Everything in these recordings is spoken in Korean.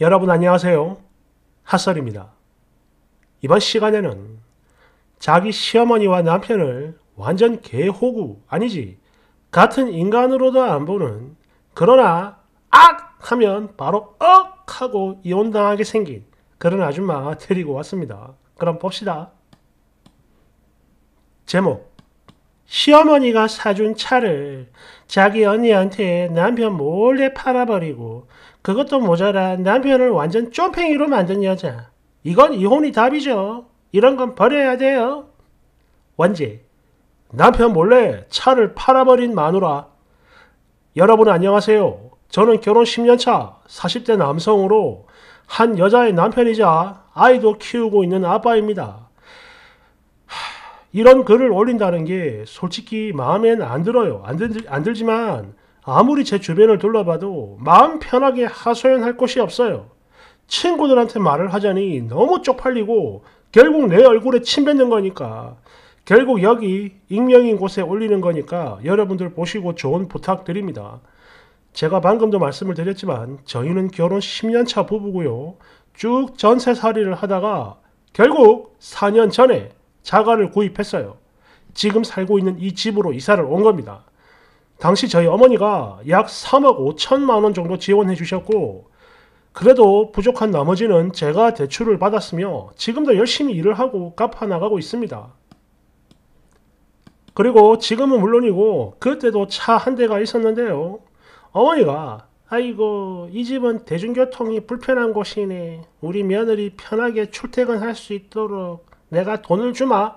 여러분 안녕하세요. 핫설입니다. 이번 시간에는 자기 시어머니와 남편을 완전 개호구 아니지 같은 인간으로도 안 보는 그러나 악 하면 바로 억 하고 이혼당하게 생긴 그런 아줌마 데리고 왔습니다. 그럼 봅시다. 제목 시어머니가 사준 차를 자기 언니한테 남편 몰래 팔아버리고 그것도 모자라 남편을 완전 쫌팽이로 만든 여자. 이건 이혼이 답이죠. 이런 건 버려야 돼요. 원제 남편 몰래 차를 팔아버린 마누라. 여러분 안녕하세요. 저는 결혼 10년차 40대 남성으로 한 여자의 남편이자 아이도 키우고 있는 아빠입니다. 이런 글을 올린다는 게 솔직히 마음엔 안 들어요. 안, 들, 안 들지만 아무리 제 주변을 둘러봐도 마음 편하게 하소연할 곳이 없어요. 친구들한테 말을 하자니 너무 쪽팔리고 결국 내 얼굴에 침 뱉는 거니까 결국 여기 익명인 곳에 올리는 거니까 여러분들 보시고 좋은 부탁드립니다. 제가 방금도 말씀을 드렸지만 저희는 결혼 10년차 부부고요. 쭉 전세살이를 하다가 결국 4년 전에 자가를 구입했어요. 지금 살고 있는 이 집으로 이사를 온 겁니다. 당시 저희 어머니가 약 3억 5천만 원 정도 지원해 주셨고 그래도 부족한 나머지는 제가 대출을 받았으며 지금도 열심히 일을 하고 갚아 나가고 있습니다. 그리고 지금은 물론이고 그때도 차 한 대가 있었는데요. 어머니가 아이고 이 집은 대중교통이 불편한 곳이네. 우리 며느리 편하게 출퇴근할 수 있도록 내가 돈을 주마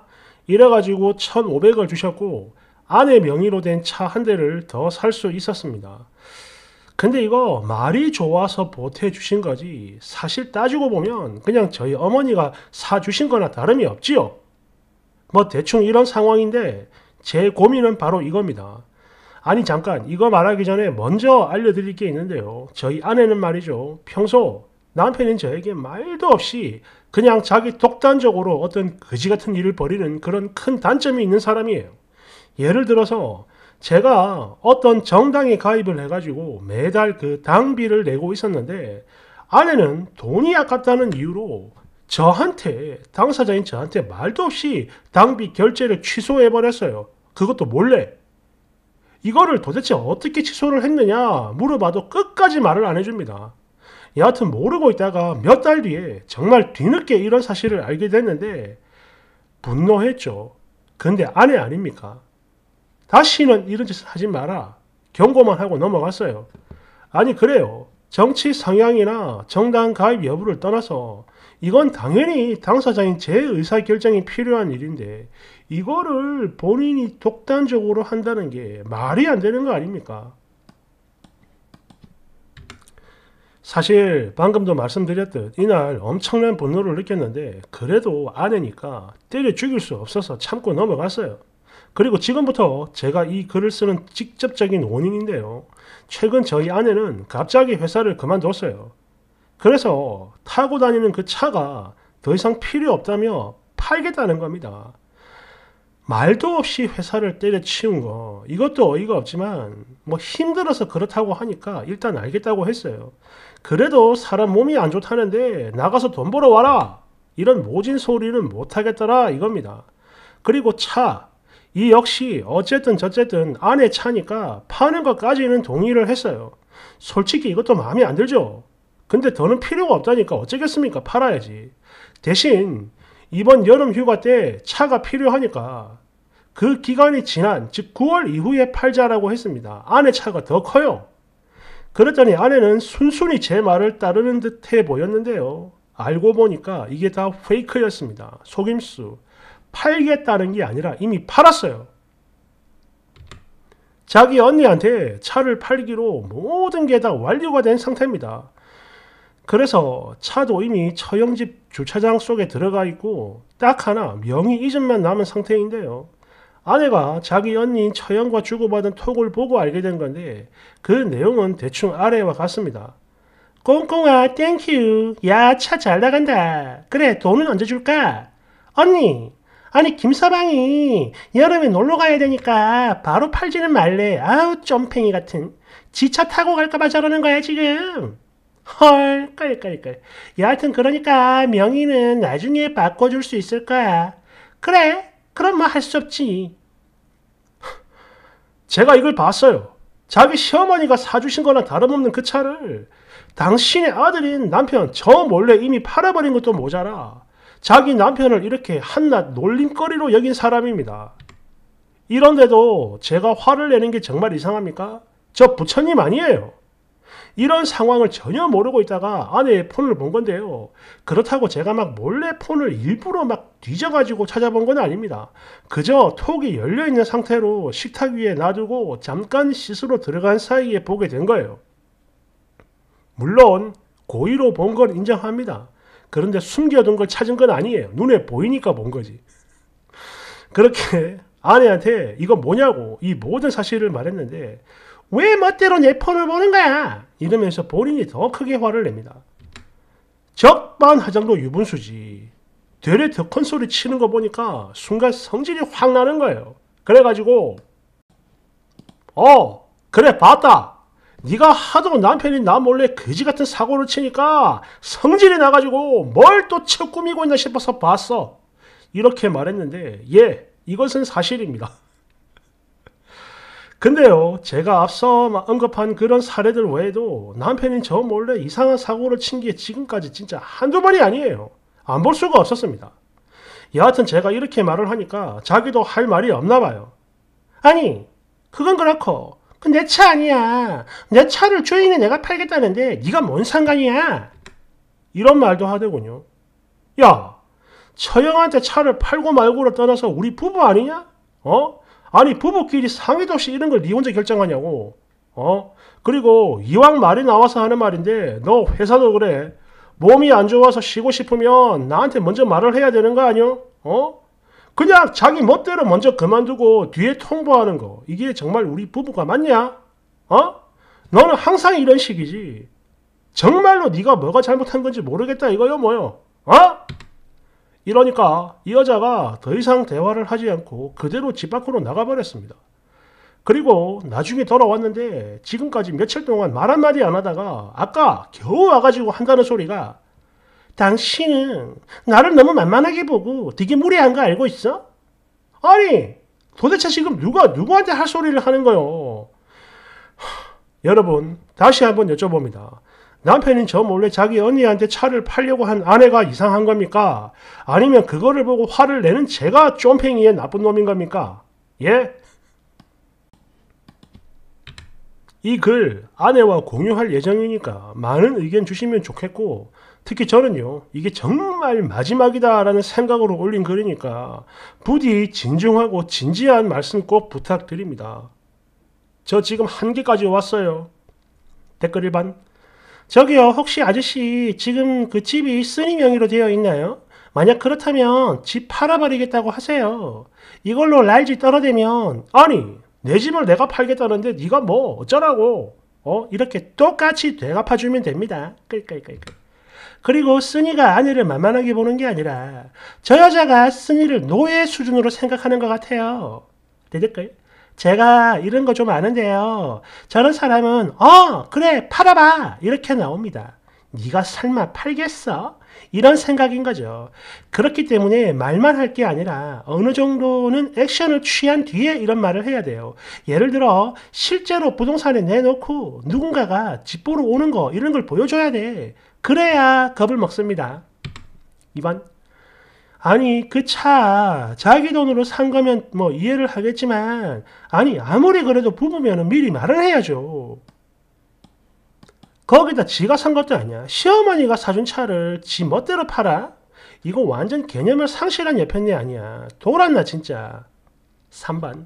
이래가지고 1,500을 주셨고 아내 명의로 된 차 한 대를 더 살 수 있었습니다. 근데 이거 말이 좋아서 보태주신 거지 사실 따지고 보면 그냥 저희 어머니가 사주신 거나 다름이 없지요. 뭐 대충 이런 상황인데 제 고민은 바로 이겁니다. 아니 잠깐 이거 말하기 전에 먼저 알려드릴 게 있는데요. 저희 아내는 말이죠. 평소 남편인 저에게 말도 없이 그냥 자기 독단적으로 어떤 거지 같은 일을 벌이는 그런 큰 단점이 있는 사람이에요. 예를 들어서 제가 어떤 정당에 가입을 해가지고 매달 그 당비를 내고 있었는데 아내는 돈이 아깝다는 이유로 저한테 당사자인 저한테 말도 없이 당비 결제를 취소해버렸어요. 그것도 몰래. 이거를 도대체 어떻게 취소를 했느냐 물어봐도 끝까지 말을 안 해줍니다. 여하튼 모르고 있다가 몇 달 뒤에 정말 뒤늦게 이런 사실을 알게 됐는데 분노했죠. 근데 아내 아닙니까? 다시는 이런 짓을 하지 마라. 경고만 하고 넘어갔어요. 아니 그래요. 정치 성향이나 정당 가입 여부를 떠나서 이건 당연히 당사자인 제 의사결정이 필요한 일인데 이거를 본인이 독단적으로 한다는 게 말이 안 되는 거 아닙니까? 사실 방금도 말씀드렸듯 이날 엄청난 분노를 느꼈는데 그래도 아내니까 때려 죽일 수 없어서 참고 넘어갔어요. 그리고 지금부터 제가 이 글을 쓰는 직접적인 원인인데요. 최근 저희 아내는 갑자기 회사를 그만뒀어요. 그래서 타고 다니는 그 차가 더 이상 필요 없다며 팔겠다는 겁니다. 말도 없이 회사를 때려치운 거 이것도 어이가 없지만 뭐 힘들어서 그렇다고 하니까 일단 알겠다고 했어요. 그래도 사람 몸이 안 좋다는데 나가서 돈 벌어 와라 이런 모진 소리는 못하겠더라 이겁니다. 그리고 차 이 역시 어쨌든 저쨌든 안에 차니까 파는 것까지는 동의를 했어요. 솔직히 이것도 마음에 안 들죠. 근데 더는 필요가 없다니까 어쩌겠습니까 팔아야지. 대신 이번 여름 휴가 때 차가 필요하니까 그 기간이 지난 즉 9월 이후에 팔자라고 했습니다. 아내 차가 더 커요. 그랬더니 아내는 순순히 제 말을 따르는 듯해 보였는데요. 알고 보니까 이게 다 페이크였습니다. 속임수. 팔겠다는 게 아니라 이미 팔았어요. 자기 언니한테 차를 팔기로 모든 게 다 완료가 된 상태입니다. 그래서 차도 이미 처형집 주차장 속에 들어가 있고 딱 하나 명의 이전만 남은 상태인데요. 아내가 자기 언니인 처형과 주고받은 톡을 보고 알게 된 건데 그 내용은 대충 아래와 같습니다. 꽁꽁아 땡큐 야 차 잘 나간다 그래 돈은 언제 줄까 언니 아니 김서방이 여름에 놀러 가야 되니까 바로 팔지는 말래 아우 점팽이 같은 지차 타고 갈까봐 저러는 거야 지금 헐, 깔깔깔. 여하튼 그러니까 명의는 나중에 바꿔줄 수 있을 거야. 그래, 그럼 뭐 할 수 없지. 제가 이걸 봤어요. 자기 시어머니가 사주신 거나 다름없는 그 차를 당신의 아들인 남편 저 몰래 이미 팔아버린 것도 모자라 자기 남편을 이렇게 한낱 놀림거리로 여긴 사람입니다. 이런데도 제가 화를 내는 게 정말 이상합니까? 저 부처님 아니에요. 이런 상황을 전혀 모르고 있다가 아내의 폰을 본 건데요. 그렇다고 제가 막 몰래 폰을 일부러 막 뒤져가지고 찾아본 건 아닙니다. 그저 톡이 열려있는 상태로 식탁 위에 놔두고 잠깐 씻으러 들어간 사이에 보게 된 거예요. 물론 고의로 본 건 인정합니다. 그런데 숨겨둔 걸 찾은 건 아니에요. 눈에 보이니까 본 거지. 그렇게 아내한테 이거 뭐냐고 이 모든 사실을 말했는데 왜 멋대로 내 폰을 보는 거야? 이러면서 본인이 더 크게 화를 냅니다. 적반 하장도 유분수지. 되레 더큰 소리 치는 거 보니까 순간 성질이 확 나는 거예요. 그래가지고 어 그래 봤다. 네가 하도 남편이 나 몰래 거지 같은 사고를 치니까 성질이 나가지고 뭘 또 쳐 꾸미고 있나 싶어서 봤어. 이렇게 말했는데 예 이것은 사실입니다. 근데요, 제가 앞서 언급한 그런 사례들 외에도 남편이저 몰래 이상한 사고를 친 게 지금까지 진짜 한두 번이 아니에요. 안 볼 수가 없었습니다. 여하튼 제가 이렇게 말을 하니까 자기도 할 말이 없나 봐요. 아니, 그건 그렇고, 그내차 아니야. 내 차를 주인에 내가 팔겠다는데 네가 뭔 상관이야? 이런 말도 하더군요. 야, 처형한테 차를 팔고 말고를 떠나서 우리 부부 아니냐? 어? 아니 부부끼리 상의도 없이 이런 걸 네 혼자 결정하냐고. 어? 그리고 이왕 말이 나와서 하는 말인데 너 회사도 그래. 몸이 안 좋아서 쉬고 싶으면 나한테 먼저 말을 해야 되는 거 아니요? 어? 그냥 자기 멋대로 먼저 그만두고 뒤에 통보하는 거. 이게 정말 우리 부부가 맞냐? 어? 너는 항상 이런 식이지. 정말로 네가 뭐가 잘못한 건지 모르겠다 이거요 뭐요. 어? 이러니까 이 여자가 더 이상 대화를 하지 않고 그대로 집 밖으로 나가버렸습니다. 그리고 나중에 돌아왔는데 지금까지 며칠 동안 말 한마디 안 하다가 아까 겨우 와가지고 한다는 소리가 당신은 나를 너무 만만하게 보고 되게 무례한 거 알고 있어? 아니 도대체 지금 누가 누구한테 할 소리를 하는 거요? 여러분 다시 한번 여쭤봅니다. 남편인 저 몰래 자기 언니한테 차를 팔려고 한 아내가 이상한 겁니까? 아니면 그거를 보고 화를 내는 제가 쫌팽이의 나쁜 놈인 겁니까? 예? 이 글 아내와 공유할 예정이니까 많은 의견 주시면 좋겠고 특히 저는요 이게 정말 마지막이다라는 생각으로 올린 글이니까 부디 진중하고 진지한 말씀 꼭 부탁드립니다. 저 지금 한개까지 왔어요. 댓글 1반 저기요, 혹시 아저씨 지금 그 집이 쓰니 명의로 되어 있나요? 만약 그렇다면 집 팔아버리겠다고 하세요. 이걸로 날지 떨어대면 아니 내 집을 내가 팔겠다는데 네가 뭐 어쩌라고 어 이렇게 똑같이 되갚아주면 됩니다. 끌끌끌끌. 그리고 쓰니가 아내를 만만하게 보는 게 아니라 저 여자가 쓰니를 노예 수준으로 생각하는 것 같아요. 대댓글. 제가 이런 거 좀 아는데요. 저런 사람은 어 그래 팔아봐 이렇게 나옵니다. 네가 설마 팔겠어? 이런 생각인 거죠. 그렇기 때문에 말만 할 게 아니라 어느 정도는 액션을 취한 뒤에 이런 말을 해야 돼요. 예를 들어 실제로 부동산에 내놓고 누군가가 집 보러 오는 거 이런 걸 보여줘야 돼. 그래야 겁을 먹습니다. 2번 아니 그 차 자기 돈으로 산 거면 뭐 이해를 하겠지만 아니 아무리 그래도 부부면은 미리 말을 해야죠. 거기다 지가 산 것도 아니야. 시어머니가 사준 차를 지 멋대로 팔아? 이거 완전 개념을 상실한 여편네 아니야. 돌았나 진짜. 3번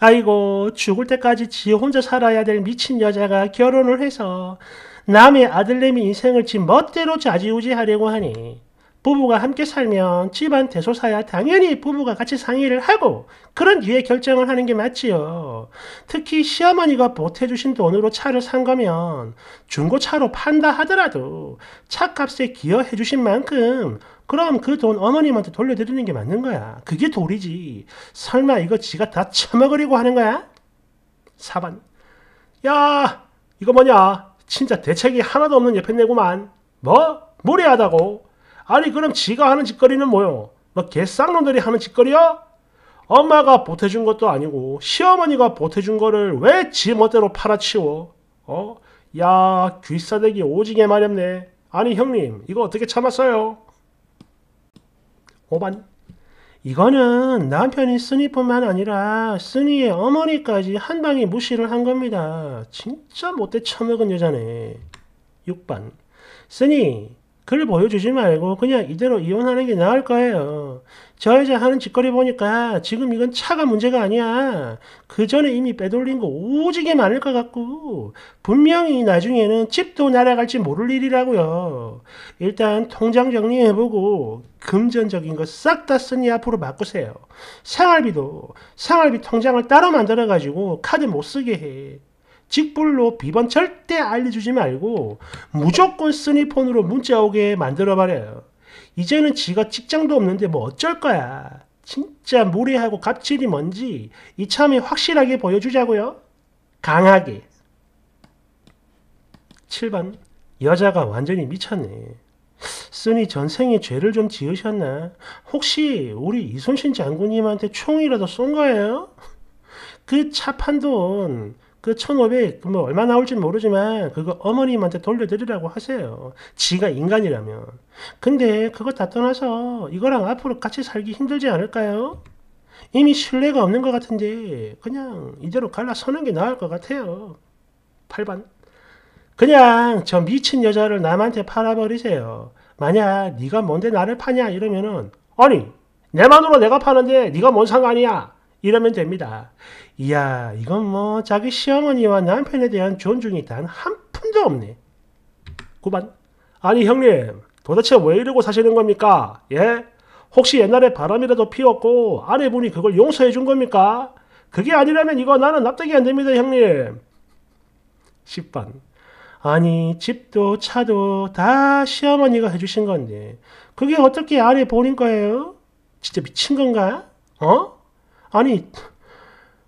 아이고 죽을 때까지 지 혼자 살아야 될 미친 여자가 결혼을 해서 남의 아들내미 인생을 지 멋대로 좌지우지하려고 하니 부부가 함께 살면 집안 대소사야 당연히 부부가 같이 상의를 하고 그런 뒤에 결정을 하는 게 맞지요. 특히 시어머니가 보태주신 돈으로 차를 산 거면 중고차로 판다 하더라도 차값에 기여해 주신 만큼 그럼 그 돈 어머님한테 돌려드리는 게 맞는 거야. 그게 도리지. 설마 이거 지가 다 처먹으려고 하는 거야? 4번. 야 이거 뭐냐? 진짜 대책이 하나도 없는 옆에 내구만. 뭐? 무례하다고? 아니 그럼 지가 하는 짓거리는 뭐요? 뭐 개쌍놈들이 하는 짓거리야? 엄마가 보태준 것도 아니고 시어머니가 보태준 거를 왜 지 멋대로 팔아치워? 어? 야 귀싸대기 오징게 마렵네. 아니 형님 이거 어떻게 참았어요? 오반 이거는 남편이 쓰니뿐만 아니라 쓰니의 어머니까지 한 방에 무시를 한 겁니다. 진짜 못돼 처먹은 여자네. 6반 쓰니 글 보여주지 말고 그냥 이대로 이혼하는 게 나을 거예요. 저 여자 하는 짓거리 보니까 지금 이건 차가 문제가 아니야. 그 전에 이미 빼돌린 거 오지게 많을 것 같고 분명히 나중에는 집도 날아갈지 모를 일이라고요. 일단 통장 정리해보고 금전적인 거 싹 다 쓰니 앞으로 바꾸세요. 생활비도 생활비 통장을 따로 만들어가지고 카드 못 쓰게 해. 직불로 비번 절대 알려주지 말고 무조건 스니폰으로 문자 오게 만들어버려요. 이제는 지가 직장도 없는데 뭐 어쩔 거야. 진짜 무례하고 갑질이 뭔지 이참에 확실하게 보여주자고요. 강하게. 7번 여자가 완전히 미쳤네. 쓰니 전생에 죄를 좀 지으셨나? 혹시 우리 이순신 장군님한테 총이라도 쏜 거예요? 그 차판 돈그 1500, 뭐 얼마 나올지 모르지만 그거 어머님한테 돌려드리라고 하세요. 지가 인간이라면. 근데 그거 다 떠나서 이거랑 앞으로 같이 살기 힘들지 않을까요? 이미 신뢰가 없는 것 같은데 그냥 이대로 갈라서는 게 나을 것 같아요. 8반 그냥 저 미친 여자를 남한테 팔아버리세요. 만약 네가 뭔데 나를 파냐 이러면은 아니 내 마누라 내가 파는데 네가 뭔 상관이야. 이러면 됩니다. 이야 이건 뭐 자기 시어머니와 남편에 대한 존중이 단 한 푼도 없네. 9번 아니 형님 도대체 왜 이러고 사시는 겁니까? 예? 혹시 옛날에 바람이라도 피웠고 아내분이 그걸 용서해 준 겁니까? 그게 아니라면 이거 나는 납득이 안 됩니다 형님. 10번 아니 집도 차도 다 시어머니가 해주신 건데 그게 어떻게 아내 본인 거예요? 진짜 미친 건가? 어? 아니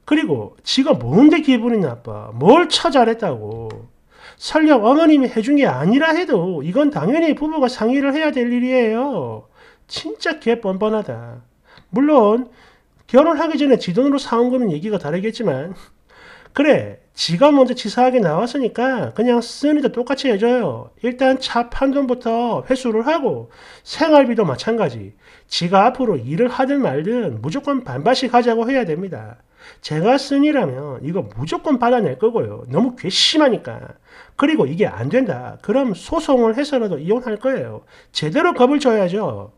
그리고 지가 뭔데 기분이 나빠 뭘 찾아냈다고 설령 어머님이 해준 게 아니라 해도 이건 당연히 부부가 상의를 해야 될 일이에요 진짜 개 뻔뻔하다 물론 결혼하기 전에 지돈으로 사온 거는 얘기가 다르겠지만 그래 지가 먼저 지사하게 나왔으니까 그냥 쓰니도 똑같이 해줘요. 일단 차 판돈부터 회수를 하고 생활비도 마찬가지. 지가 앞으로 일을 하든 말든 무조건 반반씩 하자고 해야 됩니다. 제가 쓴이라면 이거 무조건 받아낼 거고요. 너무 괘씸하니까. 그리고 이게 안 된다. 그럼 소송을 해서라도 이혼할 거예요. 제대로 겁을 줘야죠.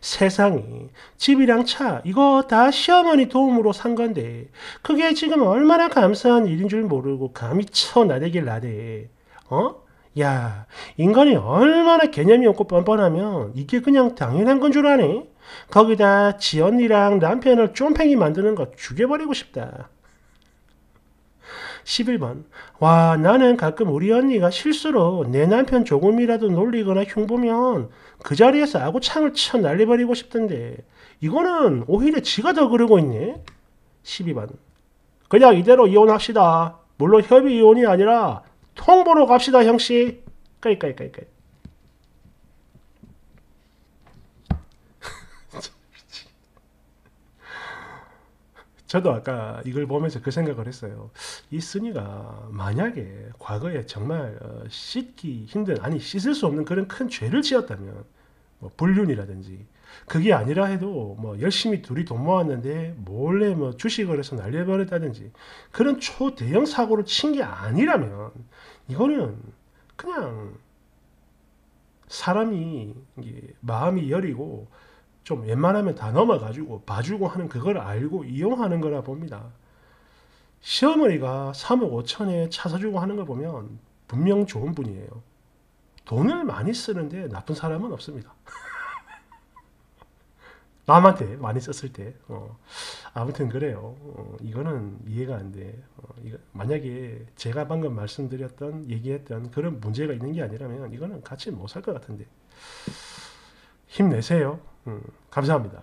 세상이 집이랑 차 이거 다 시어머니 도움으로 산 건데 그게 지금 얼마나 감사한 일인 줄 모르고 감히 쳐 나대길 나대. 어? 야, 인간이 얼마나 개념이 없고 뻔뻔하면 이게 그냥 당연한 건 줄 아네? 거기다 지 언니랑 남편을 쫌팽이 만드는 거 죽여버리고 싶다. 11번 와 나는 가끔 우리 언니가 실수로 내 남편 조금이라도 놀리거나 흉보면 그 자리에서 아구창을 쳐 날려버리고 싶던데 이거는 오히려 지가 더 그러고 있네 12번 그냥 이대로 이혼합시다 물론 협의 이혼이 아니라 통보로 갑시다 형씨 까이까이까이까이 저도 아까 이걸 보면서 그 생각을 했어요. 이 스니가 만약에 과거에 정말 어, 씻기 힘든, 아니 씻을 수 없는 그런 큰 죄를 지었다면 뭐 불륜이라든지 그게 아니라 해도 뭐 열심히 둘이 돈 모았는데 몰래 뭐 주식을 해서 날려버렸다든지 그런 초대형 사고를 친 게 아니라면 이거는 그냥 사람이 마음이 여리고 좀 웬만하면 다 넘어가지고 봐주고 하는 그걸 알고 이용하는 거라 봅니다. 시어머니가 3억 5천에 차 사주고 하는 걸 보면 분명 좋은 분이에요. 돈을 많이 쓰는데 나쁜 사람은 없습니다. 남한테 많이 썼을 때. 어. 아무튼 그래요. 어, 이거는 이해가 안 돼. 어, 이거, 만약에 제가 방금 말씀드렸던, 얘기했던 그런 문제가 있는 게 아니라면 이거는 같이 못 살 것 같은데. 힘내세요. 음, 감사합니다.